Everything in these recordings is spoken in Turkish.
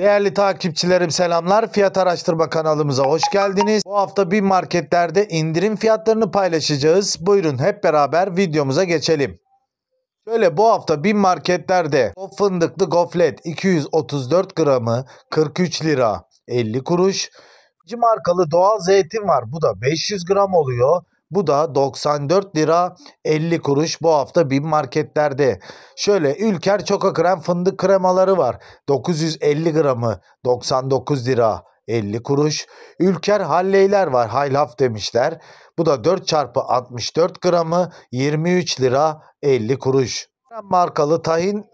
Değerli takipçilerim selamlar. Fiyat Araştırma kanalımıza hoş geldiniz. Bu hafta bin marketlerde indirim fiyatlarını paylaşacağız. Buyurun hep beraber videomuza geçelim. Şöyle bu hafta bin marketlerde fındıklı goflet 234 gramı 43 lira 50 kuruş. Markalı doğal zeytin var. Bu da 500 gram oluyor. Bu da 94 lira 50 kuruş bu hafta bin marketlerde. Şöyle Ülker Çoka Krem fındık kremaları var. 950 gramı 99 lira 50 kuruş. Ülker halleyler var haylaf demişler. Bu da 4 çarpı 64 gramı 23 lira 50 kuruş. Markalı tahin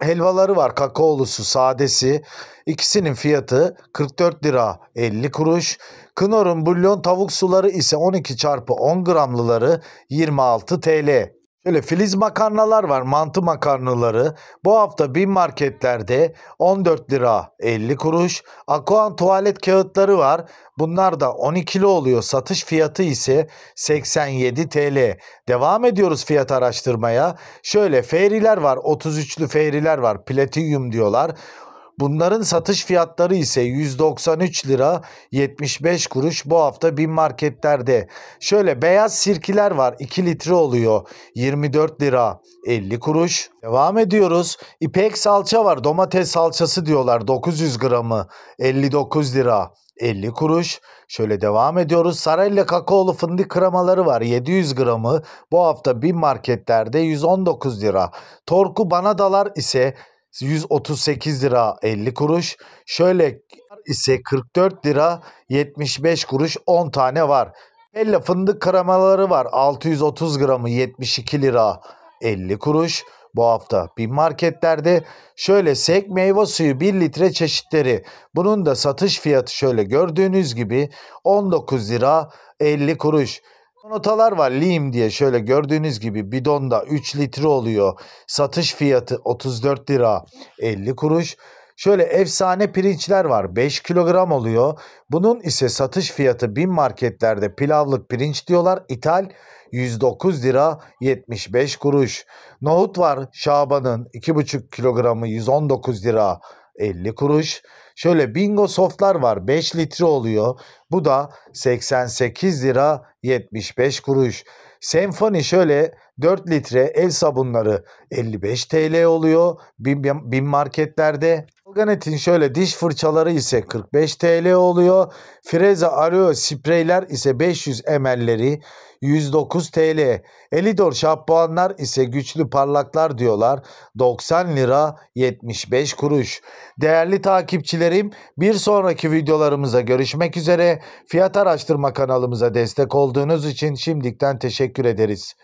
helvaları var. Kakaolusu, sadesi. İkisinin fiyatı 44 lira 50 kuruş. Knorr'un bulyon tavuk suları ise 12 çarpı 10 gramlıları 26 TL. Şöyle filiz makarnalar var, mantı makarnaları. Bu hafta bin marketlerde 14 lira 50 kuruş. Aquan tuvalet kağıtları var. Bunlar da 12 kilo oluyor. Satış fiyatı ise 87 TL. Devam ediyoruz fiyat araştırmaya. Şöyle feriler var, 33'lü feriler var. Platinyum diyorlar. Bunların satış fiyatları ise 193 lira 75 kuruş bu hafta bin marketlerde. Şöyle beyaz sirkiler var 2 litre oluyor 24 lira 50 kuruş. Devam ediyoruz. İpek salça var domates salçası diyorlar 900 gramı 59 lira 50 kuruş. Şöyle devam ediyoruz. Sarelle kakaolu fındık kremaları var. 700 gramı bu hafta bin marketlerde 119 lira. Torku banadalar ise 138 lira 50 kuruş. Şöyle ise 44 lira 75 kuruş 10 tane var. Bella fındık kremaları var. 630 gramı 72 lira 50 kuruş. Bu hafta bir marketlerde şöyle sek meyve suyu 1 litre çeşitleri. Bunun da satış fiyatı şöyle gördüğünüz gibi 19 lira 50 kuruş. Notalar var Lim diye şöyle gördüğünüz gibi bidonda 3 litre oluyor. Satış fiyatı 34 lira 50 kuruş. Şöyle efsane pirinçler var 5 kilogram oluyor. Bunun ise satış fiyatı bin marketlerde pilavlık pirinç diyorlar. İthal 109 lira 75 kuruş. Nohut var Şaban'ın 2,5 kilogramı 119 lira 50 kuruş. Şöyle bingo softlar var 5 litre oluyor. Bu da 88 lira 75 kuruş. Senfoni şöyle 4 litre el sabunları 55 TL oluyor bin, bin marketlerde. Dalganet'in şöyle diş fırçaları ise 45 TL oluyor. Freza Areo spreyler ise 500 ml'leri 109 TL. Elidor şampuanlar ise güçlü parlaklar diyorlar. 90 lira 75 kuruş. Değerli takipçilerim bir sonraki videolarımıza görüşmek üzere. Fiyat araştırma kanalımıza destek olduğunuz için şimdiden teşekkür ederiz.